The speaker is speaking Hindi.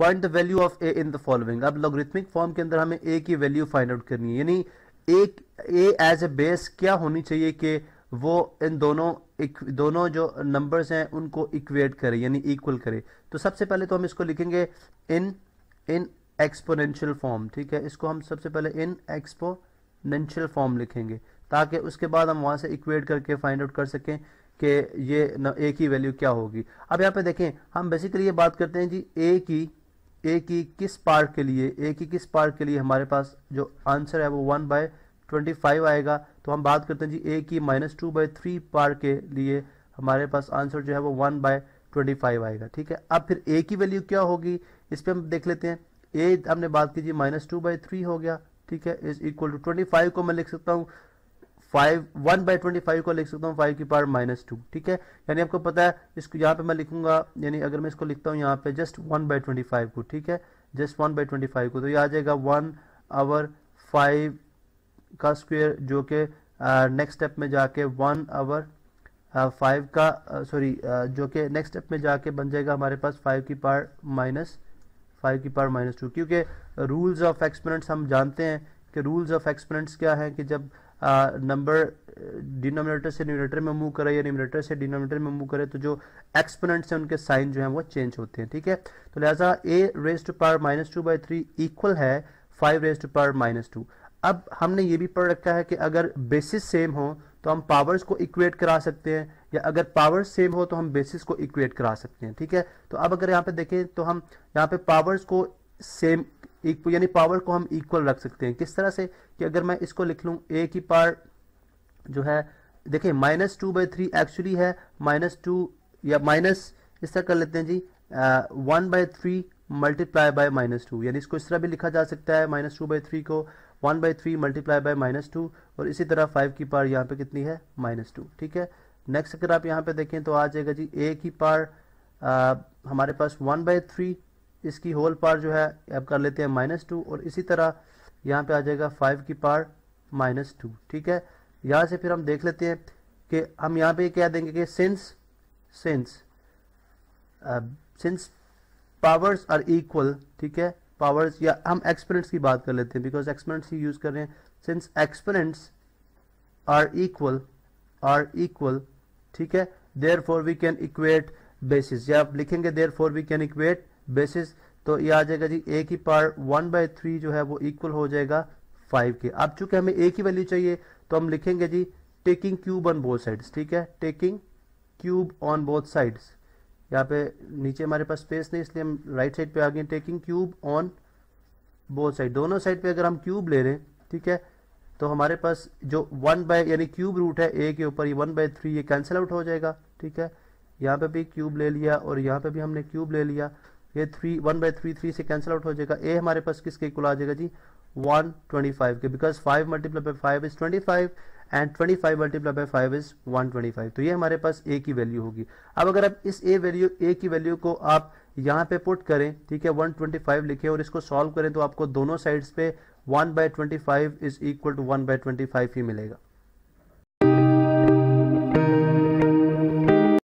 find the value of a in the following अब लॉगरिथमिक फॉर्म के अंदर हमें ए की वैल्यू फाइंड आउट करनी है यानी एक ए एज ए बेस क्या होनी चाहिए कि वो इन दोनों एक, दोनों जो नंबर्स हैं उनको इक्वेट करे यानी इक्वल करे तो सबसे पहले तो हम इसको लिखेंगे इन इन एक्सपोनेंशियल फॉर्म ठीक है इसको हम सबसे पहले इन एक्सपोनेंशियल फॉर्म लिखेंगे ताकि उसके बाद हम वहां से इक्वेट करके फाइंड आउट कर सकें कि ये ए की वैल्यू क्या होगी अब यहाँ पे देखें हम बेसिकली ये बात करते हैं जी ए की ए की किस पार्ट के लिए ए की किस पार्ट के लिए हमारे पास जो आंसर है वो वन बाय ट्वेंटी फाइव आएगा तो हम बात करते हैं जी ए की minus two by three part के लिए हमारे पास आंसर जो है वो वन बाय ट्वेंटी फाइव आएगा ठीक है अब फिर ए की वैल्यू क्या होगी इस पर हम देख लेते हैं ए हमने बात कीजिए माइनस टू बाई थ्री हो गया ठीक है is equal to twenty five को मैं लिख सकता हूँ five one by twenty five को लिख सकता हूँ फाइव की पावर माइनस टू ठीक है यानी आपको पता है इसको यहाँ पे मैं लिखूंगा यानी अगर मैं इसको लिखता हूँ यहाँ पे just one by twenty five को ठीक है just one by twenty five को तो ये आ जाएगा वन आवर फाइव का स्क्वेयर जो कि नेक्स्ट स्टेप में जाके वन आवर फाइव का सॉरी जो कि नेक्स्ट स्टेप में जाके बन जाएगा हमारे पास फाइव की पावर माइनस फाइव की पावर माइनस टू क्योंकि रूल्स ऑफ एक्सपेरेंट्स हम जानते हैं कि रूल्स ऑफ एक्सपेरेंट्स क्या है कि जब नंबर डिनोमिनेटर uh, से न्यूमिनेटर में मूव करे या न्यूमिनेटर से डिनोमिनेटर में मूव करे तो जो एक्सपोनेंट्स हैं उनके साइन जो है वो चेंज होते हैं ठीक है तो लिहाजा a raise to power minus two by three equal है five raise to power minus two अब हमने ये भी पढ़ रखा है कि अगर बेसिस सेम हो तो हम पावर्स को इक्वेट करा सकते हैं या अगर पावर्स सेम हो तो हम बेसिस को इक्वेट करा सकते हैं ठीक है तो अब अगर यहाँ पे देखें तो हम यहाँ पे पावर्स को सेम इक्वल यानी पावर को हम इक्वल रख सकते हैं किस तरह से कि अगर मैं इसको लिख लूँ ए की पार जो है देखिये minus two by three actually है माइनस टू या माइनस इस तरह कर लेते हैं जी one by three multiply by minus two यानी इसको इस तरह भी लिखा जा सकता है माइनस टू बाई थ्री को one by three multiply by minus two और इसी तरह फाइव की पार यहाँ पे कितनी है माइनस टू ठीक है नेक्स्ट अगर आप यहाँ पे देखें तो आ जाएगा जी ए की पार आ, हमारे पास वन बाई थ्री इसकी होल पार जो है आप कर लेते हैं माइनस टू और इसी तरह यहाँ पे आ जाएगा फाइव की पार माइनस टू ठीक है यहाँ से फिर हम देख लेते हैं कि हम यहाँ पे क्या देंगे कि since since since powers are equal ठीक है पावर्स या हम एक्सपेरेंट्स की बात कर लेते हैं बिकॉज एक्सपेरेंट्स ही यूज़ कर रहे हैं since exponents are equal are equal ठीक है therefore we can equate bases या आप लिखेंगे therefore we can equate bases तो ये आ जाएगा जी ए की पार वन बाई थ्री जो है वो इक्वल हो जाएगा फाइव के अब चूंकि हमें ए की वैल्यू चाहिए तो हम लिखेंगे जी taking cube on both side ठीक है taking cube on both sides यहाँ पे नीचे हमारे पास स्पेस नहीं इसलिए हम राइट साइड पे आ गए taking cube on both side दोनों साइड पे अगर हम क्यूब ले रहे हैं ठीक है तो हमारे पास जो वन बाय यानी क्यूब रूट है ए के ऊपर ये वन बाय थ्री ये कैंसिल आउट हो जाएगा ठीक है यहाँ पे भी क्यूब ले लिया और यहाँ पे भी हमने क्यूब ले लिया ये three one by three three से कैंसिल आउट हो जाएगा ए हमारे पास किसके इक्वल आ जाएगा जी वन ट्वेंटी फाइव के because five multiply by five is twenty five and twenty five multiply by five is one twenty five तो ये हमारे पास ए की वैल्यू होगी अब अगर आप इस ए वैल्यू ए की वैल्यू को आप यहाँ पे पुट करें ठीक है वन ट्वेंटी फाइव लिखे और इसको सॉल्व करें तो आपको दोनों साइड्स पे one by twenty five is equal to one by twenty five ही मिलेगा